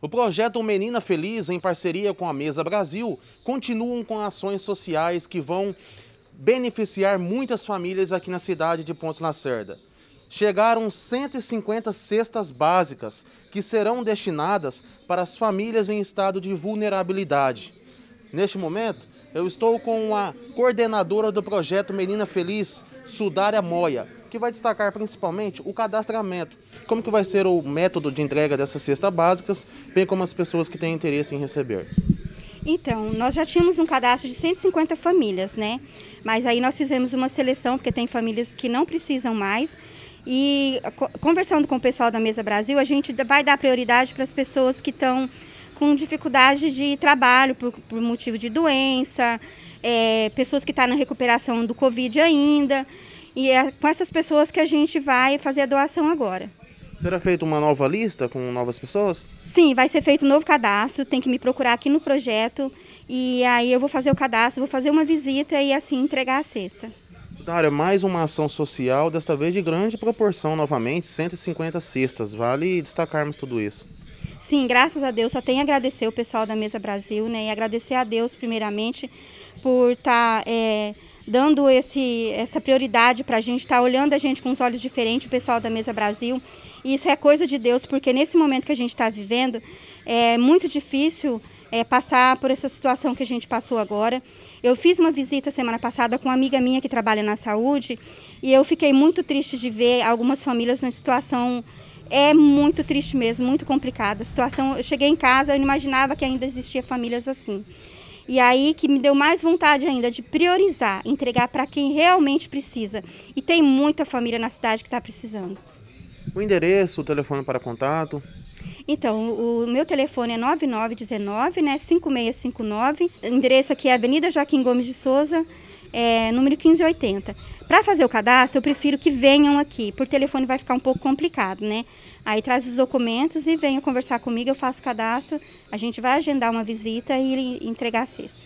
O projeto Menina Feliz, em parceria com a Mesa Brasil, continuam com ações sociais que vão beneficiar muitas famílias aqui na cidade de Ponte Lacerda. Chegaram 150 cestas básicas que serão destinadas para as famílias em estado de vulnerabilidade. Neste momento, eu estou com a coordenadora do projeto Menina Feliz, Sudária Moia, que vai destacar principalmente o cadastramento. Como que vai ser o método de entrega dessas cestas básicas, bem como as pessoas que têm interesse em receber. Então, nós já tínhamos um cadastro de 150 famílias, né? Mas aí nós fizemos uma seleção, porque tem famílias que não precisam mais. E conversando com o pessoal da Mesa Brasil, a gente vai dar prioridade para as pessoas que estão com dificuldade de trabalho por, por motivo de doença, é, pessoas que estão tá na recuperação do Covid ainda. E é com essas pessoas que a gente vai fazer a doação agora. Será feita uma nova lista com novas pessoas? Sim, vai ser feito um novo cadastro, tem que me procurar aqui no projeto. E aí eu vou fazer o cadastro, vou fazer uma visita e assim entregar a cesta. Dara, mais uma ação social, desta vez de grande proporção novamente, 150 cestas. Vale destacarmos tudo isso. Sim, graças a Deus, só tenho a agradecer o pessoal da Mesa Brasil, né? E agradecer a Deus, primeiramente, por estar tá, é, dando esse, essa prioridade para a gente, estar tá olhando a gente com os olhos diferentes, o pessoal da Mesa Brasil. E isso é coisa de Deus, porque nesse momento que a gente está vivendo, é muito difícil é, passar por essa situação que a gente passou agora. Eu fiz uma visita semana passada com uma amiga minha que trabalha na saúde e eu fiquei muito triste de ver algumas famílias numa situação é muito triste mesmo, muito complicada a situação. Eu cheguei em casa, eu não imaginava que ainda existia famílias assim. E aí que me deu mais vontade ainda de priorizar, entregar para quem realmente precisa. E tem muita família na cidade que está precisando. O endereço, o telefone para contato? Então, o meu telefone é 9919, né, 5659. O endereço aqui é Avenida Joaquim Gomes de Souza, é, número 1580. Para fazer o cadastro, eu prefiro que venham aqui. Por telefone vai ficar um pouco complicado, né? Aí traz os documentos e venha conversar comigo, eu faço o cadastro, a gente vai agendar uma visita e entregar a cesta.